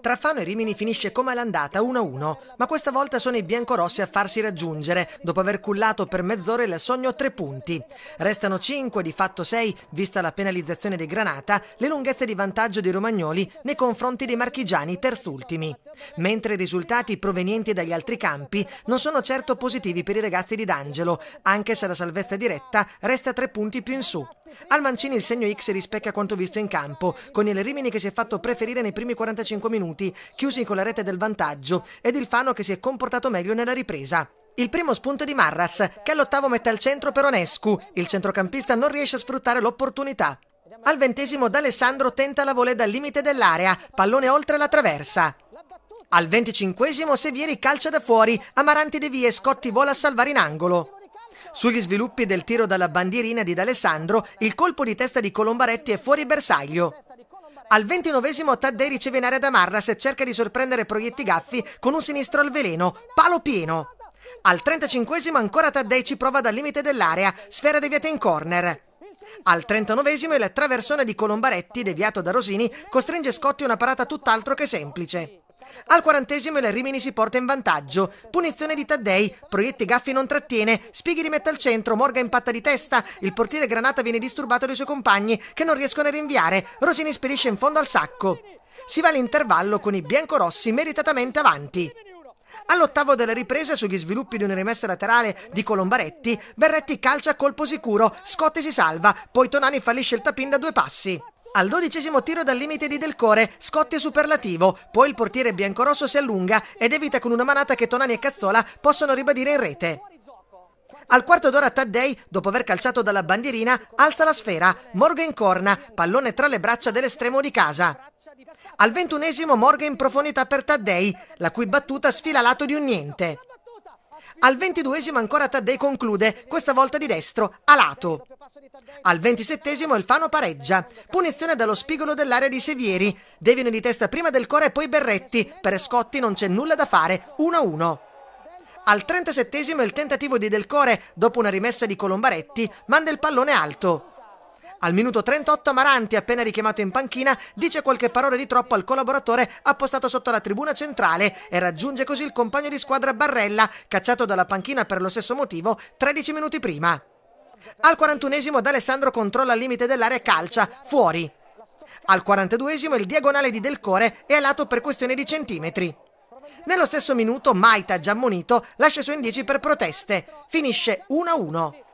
Tra Fano e Rimini finisce come all'andata 1-1, ma questa volta sono i biancorossi a farsi raggiungere dopo aver cullato per mezz'ora il sogno a tre punti. Restano 5, di fatto 6, vista la penalizzazione di Granata, le lunghezze di vantaggio dei Romagnoli nei confronti dei marchigiani terzultimi. Mentre i risultati provenienti dagli altri campi non sono certo positivi per i ragazzi di D'Angelo, anche se la salvezza diretta resta tre punti più in su. Al Mancini il segno X rispecchia quanto visto in campo, con il Rimini che si è fatto preferire partire nei primi 45 minuti, chiusi con la rete del vantaggio ed il Fano che si è comportato meglio nella ripresa. Il primo spunto di Marras, che all'ottavo mette al centro per Onescu. Il centrocampista non riesce a sfruttare l'opportunità. Al ventesimo D'Alessandro tenta la volée dal limite dell'area, pallone oltre la traversa. Al venticinquesimo Sevieri calcia da fuori, Amaranti devia e Scotti vola a salvare in angolo. Sugli sviluppi del tiro dalla bandierina di D'Alessandro, il colpo di testa di Colombaretti è fuori bersaglio. Al ventinovesimo Taddei riceve in area da Marras e cerca di sorprendere Proietti Gaffi con un sinistro al veleno, palo pieno. Al trentacinquesimo ancora Taddei ci prova dal limite dell'area, sfera deviata in corner. Al trentanovesimo il traversone di Colombaretti, deviato da Rosini, costringe Scotti a una parata tutt'altro che semplice. Al quarantesimo il Rimini si porta in vantaggio. Punizione di Taddei, Proietti Gaffi non trattiene, Spighi rimette al centro, Morga impatta di testa, il portiere Granata viene disturbato dai suoi compagni che non riescono a rinviare, Rosini spedisce in fondo al sacco. Si va all'intervallo con i biancorossi meritatamente avanti. All'ottavo della ripresa, sugli sviluppi di una rimessa laterale di Colombaretti, Berretti calcia a colpo sicuro, Scotti si salva, poi Tonani fallisce il tapin da due passi. Al dodicesimo tiro dal limite di Delcore, Core è superlativo, poi il portiere biancorosso si allunga ed evita con una manata che Tonani e Cazzola possono ribadire in rete. Al quarto d'ora Taddei, dopo aver calciato dalla bandierina, alza la sfera, Morgan corna, pallone tra le braccia dell'estremo di casa. Al ventunesimo Morgan in profondità per Taddei, la cui battuta sfila lato di un niente. Al ventiduesimo ancora Taddei conclude, questa volta di destro, a lato. Al ventisettesimo il Fano pareggia. Punizione dallo spigolo dell'area di Sevieri. Deviano di testa prima del Cora e poi Berretti. Per Scotti non c'è nulla da fare, 1-1. Al trentasettesimo il tentativo di Del Core, dopo una rimessa di Colombaretti, manda il pallone alto. Al minuto 38 Maranti, appena richiamato in panchina, dice qualche parola di troppo al collaboratore appostato sotto la tribuna centrale e raggiunge così il compagno di squadra Barrella, cacciato dalla panchina per lo stesso motivo 13 minuti prima. Al 41esimo D'Alessandro controlla il limite dell'area calcia, fuori. Al 42esimo il diagonale di Delcore è a lato per questione di centimetri. Nello stesso minuto Maita, già ammonito, lascia su in 10 per proteste. Finisce 1-1.